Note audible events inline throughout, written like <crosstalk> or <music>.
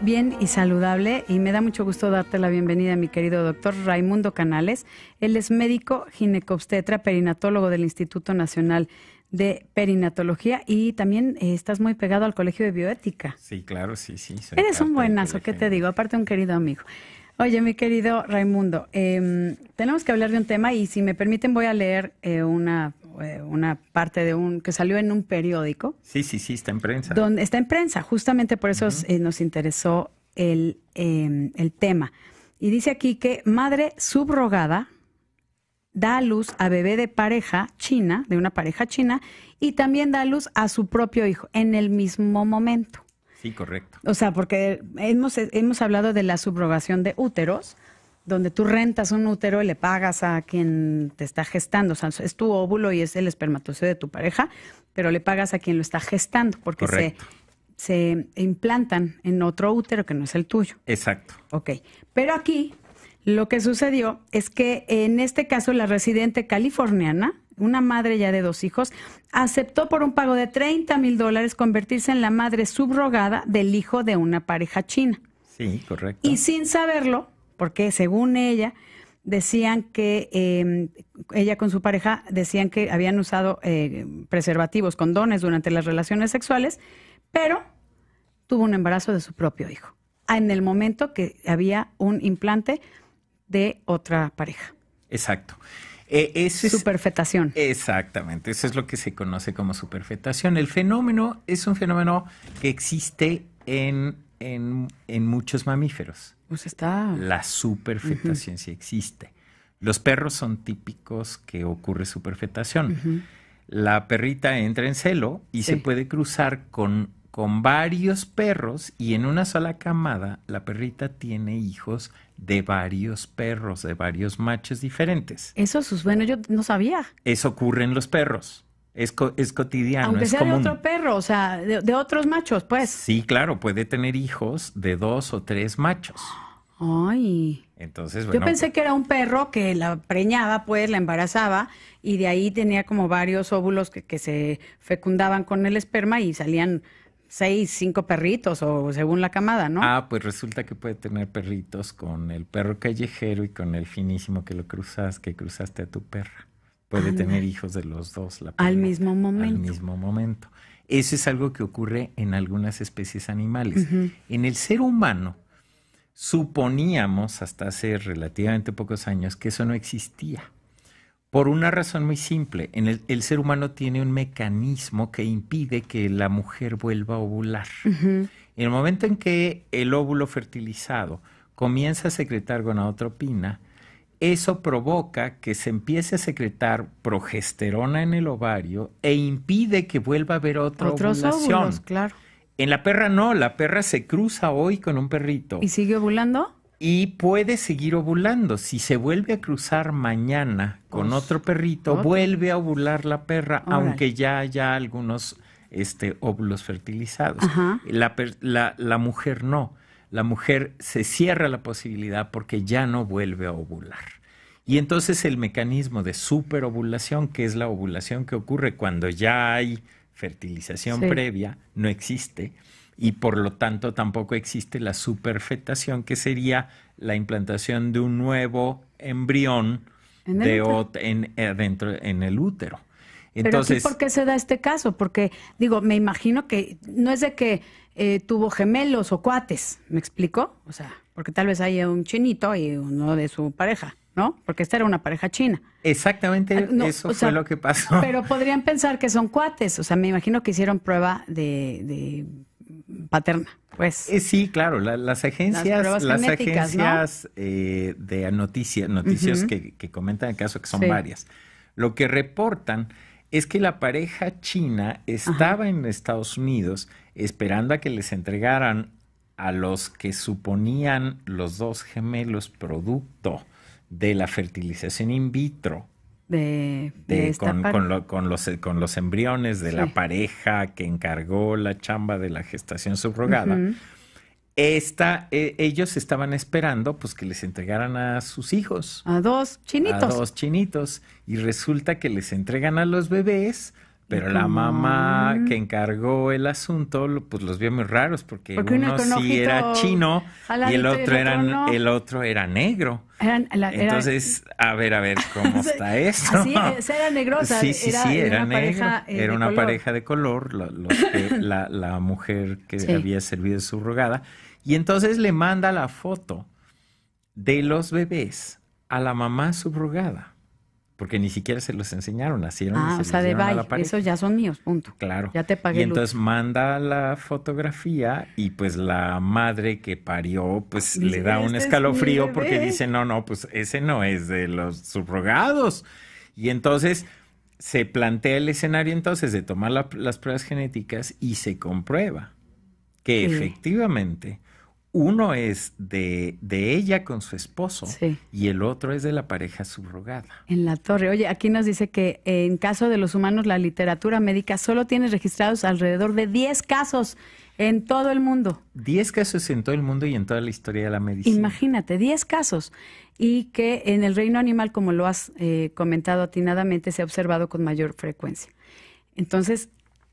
bien y saludable y me da mucho gusto darte la bienvenida a mi querido doctor Raimundo Canales. Él es médico ginecobstetra, perinatólogo del Instituto Nacional de Perinatología y también eh, estás muy pegado al Colegio de Bioética. Sí, claro, sí, sí. Eres un buenazo, ¿qué te digo? Aparte un querido amigo. Oye, mi querido Raimundo, em, tenemos que hablar de un tema y si me permiten voy a leer eh, una, eh, una parte de un que salió en un periódico. Sí, sí, sí, está en prensa. Donde, está en prensa, justamente por eso eh, nos interesó el, em, el tema. Y dice aquí que madre subrogada da luz a bebé de pareja china, de una pareja china, y también da a luz a su propio hijo en el mismo momento. Sí, correcto. O sea, porque hemos, hemos hablado de la subrogación de úteros, donde tú rentas un útero y le pagas a quien te está gestando. O sea, es tu óvulo y es el espermatozoide de tu pareja, pero le pagas a quien lo está gestando porque se, se implantan en otro útero que no es el tuyo. Exacto. Ok. Pero aquí lo que sucedió es que en este caso la residente californiana, una madre ya de dos hijos, aceptó por un pago de 30 mil dólares convertirse en la madre subrogada del hijo de una pareja china. Sí, correcto. Y sin saberlo, porque según ella decían que em, ella con su pareja decían que habían usado preservativos eh, preservativos, condones durante las relaciones sexuales, pero tuvo un embarazo de su propio hijo, en el momento que había un implante de otra pareja. Exacto. Eh, es, superfetación. Exactamente, eso es lo que se conoce como superfetación. El fenómeno es un fenómeno que existe en muchos mamíferos. Pues está. La superfetación sí existe. Los perros son típicos que ocurre superfetación. La perrita entra en celo y se puede cruzar con, con varios perros y en una sola camada la perrita tiene hijos de varios perros, de varios machos diferentes. Eso, es bueno, yo no sabía. Eso ocurre en los perros. Es, es cotidiano. Aunque sea de otro perro, o sea, de, otros machos, pues. Sí, claro, puede tener hijos de dos o tres machos. Ay. Entonces, bueno. Yo pensé que era un perro que la preñaba, pues, la embarazaba, y de ahí tenía como varios óvulos que, que se fecundaban con el esperma y salían seis, cinco perritos o según la camada, ¿no? Ah, pues resulta que puede tener perritos con el perro callejero y con el finísimo que lo cruzas, que cruzaste a tu perra puede tener hijos de los dos. La al mismo momento. mismo momento. Eso es algo que ocurre en algunas especies animales. En el ser humano, suponíamos hasta hace relativamente pocos años que eso no existía. Por una razón muy simple, en el, ser humano tiene un mecanismo que impide que la mujer vuelva a ovular. En el momento en que el óvulo fertilizado comienza a secretar gonadotropina, eso provoca que se empiece a secretar progesterona en el ovario e impide que vuelva a haber otra Otros Óvulos, claro. En la perra no, la perra se cruza hoy con un perrito. ¿Y sigue ovulando? Y puede seguir ovulando. Si se vuelve a cruzar mañana con otro perrito, vuelve a ovular la perra, aunque ya haya algunos este, óvulos fertilizados. La, la, la mujer no la mujer se cierra la posibilidad porque ya no vuelve a ovular. Y entonces el mecanismo de superovulación, que es la ovulación que ocurre cuando ya hay fertilización previa, no existe. Y por lo tanto tampoco existe la superfetación, que sería la implantación de un nuevo embrión ¿En el útero. Entonces, por qué se da este caso? Porque, digo, me imagino que no es de que eh, tuvo gemelos o cuates, ¿me explico? O sea, porque tal vez haya un chinito y uno de su pareja, ¿no? Porque esta era una pareja china. Exactamente, ah, eso fue lo que pasó. <laughs> Pero podrían pensar que son cuates, o sea, me imagino que hicieron prueba de, paterna, pues. Eh, sí, claro, las agencias, las, agencias eh, de noticias, que, comentan el caso, que son varias, lo que reportan es que la pareja china estaba en Estados Unidos esperando a que les entregaran a los que suponían los dos gemelos producto de la fertilización in vitro. con, los, eh, con, los, embriones de la pareja que encargó la chamba de la gestación subrogada. Esta, e, ellos estaban esperando pues que les entregaran a sus hijos. A dos chinitos. A dos chinitos. Y resulta que les entregan a los bebés, pero la mm. mamá que encargó el asunto, pues los vio muy raros, porque, uno, sí era chino y el otro, eran, el otro era negro. Entonces, a ver, a ver, ¿cómo <laughs> está esto? sí era Sí, sí, era, sí, era, una negro. Pareja, era una pareja eh, de color, la, mujer que <laughs> había servido su rogada. Y entonces le manda la foto de los bebés a la mamá subrogada, porque ni siquiera se los enseñaron, nacieron ah, o sea, de esos ya son míos, punto. Claro. Ya te pagué. Y entonces manda la fotografía y pues la madre que parió, pues le da un este escalofrío porque dice, no, no, pues ese no es de los subrogados. Y entonces se plantea el escenario entonces de tomar las pruebas genéticas y se comprueba que efectivamente uno es de, ella con su esposo y el otro es de la pareja subrogada. En la torre. Oye, aquí nos dice que en caso de los humanos la literatura médica solo tiene registrados alrededor de 10 casos en todo el mundo. 10 casos en todo el mundo y en toda la historia de la medicina. Imagínate, 10 casos. Y que en el reino animal, como lo has eh, comentado atinadamente, se ha observado con mayor frecuencia. Entonces,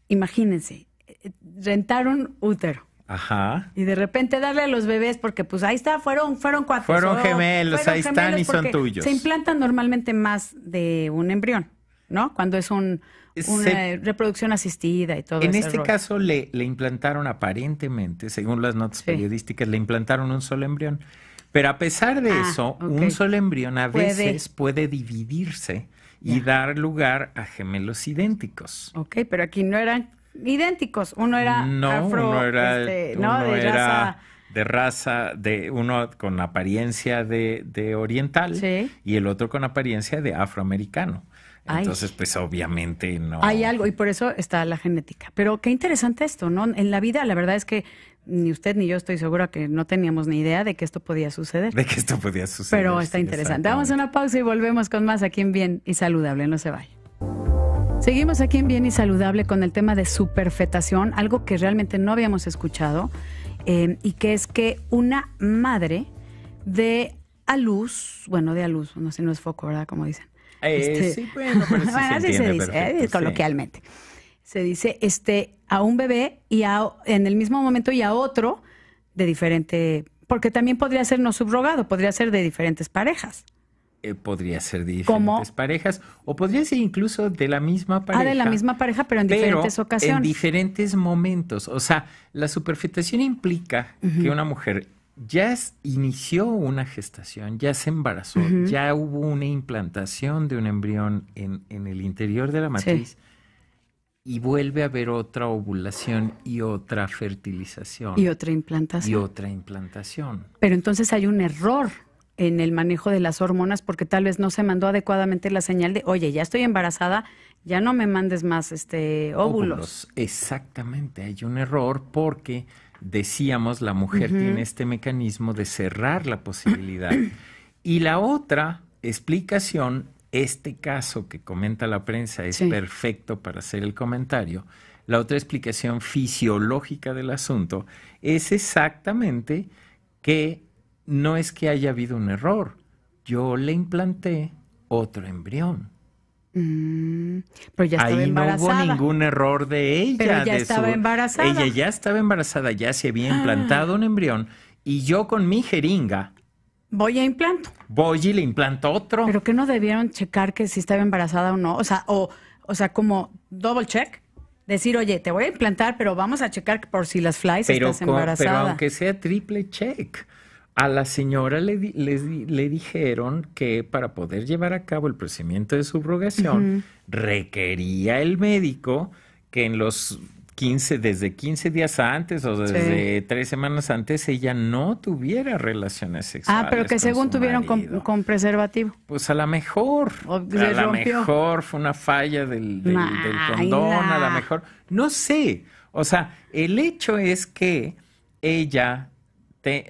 imagínense, eh, rentar un útero Ajá. Y de repente darle a los bebés, porque pues ahí está, fueron, fueron cuatro. Fueron gemelos, ahí están y son tuyos. Se implantan normalmente más de un embrión, ¿no? Cuando es un, una reproducción asistida y todo eso. En este caso le, implantaron aparentemente, según las notas periodísticas, le implantaron un solo embrión. Pero a pesar de ah, eso, un solo embrión a veces puede dividirse y dar lugar a gemelos idénticos. Ok, pero aquí no eran idénticos. Uno era afro, era, este, de, raza. de uno con apariencia de, de oriental y el otro con apariencia de afroamericano. Entonces, pues obviamente no. Hay algo, y por eso está la genética. Pero qué interesante esto, ¿no? En la vida, la verdad es que ni usted ni yo estoy segura que no teníamos ni idea de que esto podía suceder. De que esto podía suceder. Pero está interesante. Damos una pausa y volvemos con más aquí en Bien y Saludable. No se vaya. Seguimos aquí en Bien y Saludable con el tema de superfetación, algo que realmente no habíamos escuchado, eh, y que es que una madre de a luz, bueno, de a luz, no sé, no es foco, ¿verdad? Como dicen. Eh, este, sí, bueno, <laughs> se dice, eh, coloquialmente. Se dice este, a un bebé y a, en el mismo momento y a otro de diferente, porque también podría ser no subrogado, podría ser de diferentes parejas. Eh, podría ser de diferentes parejas o podría ser incluso de la misma pareja. Ah, de la misma pareja, pero en diferentes ocasiones. En diferentes momentos. O sea, la superfetación implica que una mujer ya inició una gestación, ya se embarazó, ya hubo una implantación de un embrión en, el interior de la matriz. y vuelve a haber otra ovulación y otra fertilización. Y otra implantación. Y otra implantación. Pero entonces hay un error en el manejo de las hormonas porque tal vez no se mandó adecuadamente la señal de, oye, ya estoy embarazada, ya no me mandes más este, óvulos. Exactamente, hay un error porque decíamos la mujer tiene este mecanismo de cerrar la posibilidad. <coughs> y la otra explicación, este caso que comenta la prensa es perfecto para hacer el comentario. La otra explicación fisiológica del asunto es exactamente que no es que haya habido un error, yo le implanté otro embrión. Mm, pero ya estaba Ahí no hubo ningún error de ella. Pero ya estaba embarazada. Ella ya estaba embarazada, ya se había ah. implantado un embrión y yo con mi jeringa. Voy a implanto. Voy y le implanto otro. Pero que no debieron checar que si estaba embarazada o no. O sea, o, o sea, como double check. Decir, oye, te voy a implantar, pero vamos a checar por si las flies estás embarazada. pero aunque sea triple check. A la señora le, dijeron que para poder llevar a cabo el procedimiento de subrogación requería el médico que en los 15, desde 15 días antes o desde 3 tres semanas antes ella no tuviera relaciones sexuales. Ah, pero que según tuvieron con, preservativo. Pues a lo mejor. a lo mejor fue una falla del, del, condón, a lo mejor. No sé. O sea, el hecho es que ella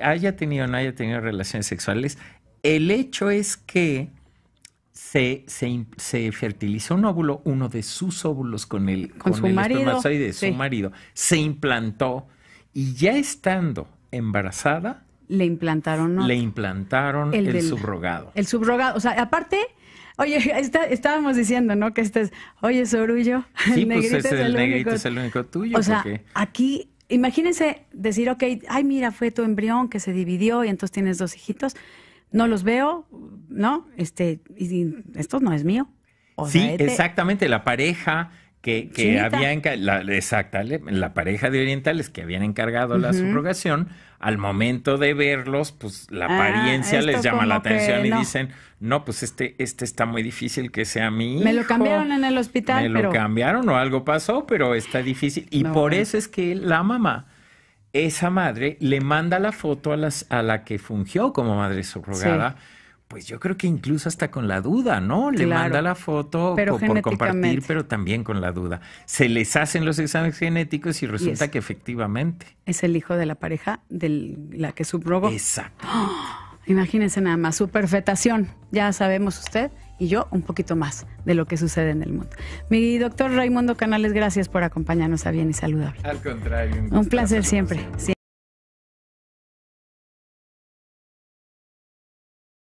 haya tenido o no haya tenido relaciones sexuales, el hecho es que se, se, un óvulo, uno de sus óvulos con el, con, marido, de su marido, se implantó y ya estando embarazada, le implantaron ¿no? Le implantaron el, subrogado. El subrogado. O sea, aparte, oye, estábamos diciendo, ¿no? Que este es, oye, Sorullo, sí, el, pues, negrito es el, único. es el único tuyo. O sea, aquí imagínense decir, ok, ay, mira, fue tu embrión que se dividió y entonces tienes dos hijitos. No los veo, ¿no? Este, y, esto no es mío. sí, este exactamente, la pareja que, que habían, la, exacta, la pareja de orientales que habían encargado la subrogación, al momento de verlos, pues la ah, apariencia les llama la atención y dicen, no, pues este, este está muy difícil que sea mi Me lo cambiaron en el hospital. Me lo cambiaron o algo pasó, pero está difícil. Y por eso es que la mamá, esa madre, le manda la foto a, las, a la que fungió como madre subrogada pues yo creo que incluso hasta con la duda, ¿no? Le manda la foto por compartir, pero también con la duda. Se les hacen los exámenes genéticos y resulta que efectivamente. Es el hijo de la pareja de la que subrogó. Exacto. <gasps> Imagínense nada más, su perfetación. Ya sabemos usted y yo un poquito más de lo que sucede en el mundo. Mi doctor Raimundo Canales, gracias por acompañarnos a Bien y Saludable. Al contrario. Un, placer siempre.